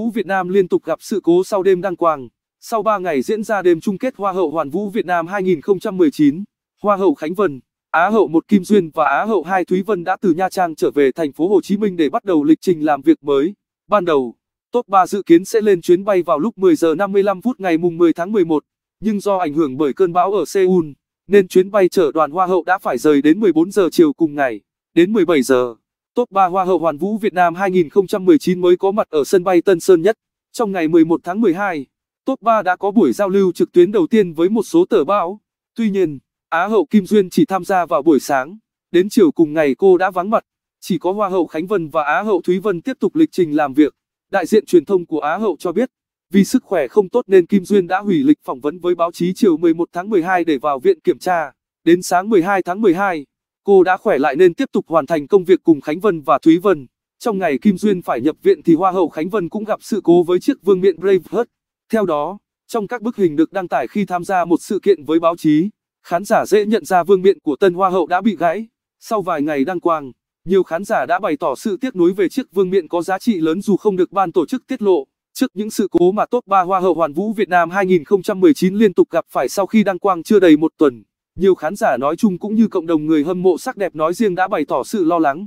Vũ Việt Nam liên tục gặp sự cố sau đêm đăng quang. Sau 3 ngày diễn ra đêm chung kết Hoa hậu Hoàn Vũ Việt Nam 2019, Hoa hậu Khánh Vân, Á hậu một Kim Duyên và Á hậu hai Thúy Vân đã từ Nha Trang trở về thành phố Hồ Chí Minh để bắt đầu lịch trình làm việc mới. Ban đầu, top 3 dự kiến sẽ lên chuyến bay vào lúc 10 giờ 55 phút ngày mùng 10 tháng 11, nhưng do ảnh hưởng bởi cơn bão ở Seoul, nên chuyến bay chở đoàn Hoa hậu đã phải rời đến 14 giờ chiều cùng ngày. Đến 17 giờ, Top 3 Hoa hậu Hoàn vũ Việt Nam 2019 mới có mặt ở sân bay Tân Sơn Nhất. Trong ngày 11 tháng 12, Top 3 đã có buổi giao lưu trực tuyến đầu tiên với một số tờ báo. Tuy nhiên, Á hậu Kim Duyên chỉ tham gia vào buổi sáng, đến chiều cùng ngày cô đã vắng mặt. Chỉ có Hoa hậu Khánh Vân và Á hậu Thúy Vân tiếp tục lịch trình làm việc. Đại diện truyền thông của Á hậu cho biết, vì sức khỏe không tốt nên Kim Duyên đã hủy lịch phỏng vấn với báo chí chiều 11 tháng 12 để vào viện kiểm tra. Đến sáng 12 tháng 12, cô đã khỏe lại nên tiếp tục hoàn thành công việc cùng Khánh Vân và Thúy Vân. Trong ngày Kim Duyên phải nhập viện thì Hoa hậu Khánh Vân cũng gặp sự cố với chiếc vương miện Braveheart. Theo đó, trong các bức hình được đăng tải khi tham gia một sự kiện với báo chí, khán giả dễ nhận ra vương miện của tân Hoa hậu đã bị gãy. Sau vài ngày đăng quang, nhiều khán giả đã bày tỏ sự tiếc nuối về chiếc vương miện có giá trị lớn dù không được ban tổ chức tiết lộ. Trước những sự cố mà top 3 Hoa hậu Hoàn vũ Việt Nam 2019 liên tục gặp phải sau khi đăng quang chưa đầy một tuần. Nhiều khán giả nói chung cũng như cộng đồng người hâm mộ sắc đẹp nói riêng đã bày tỏ sự lo lắng.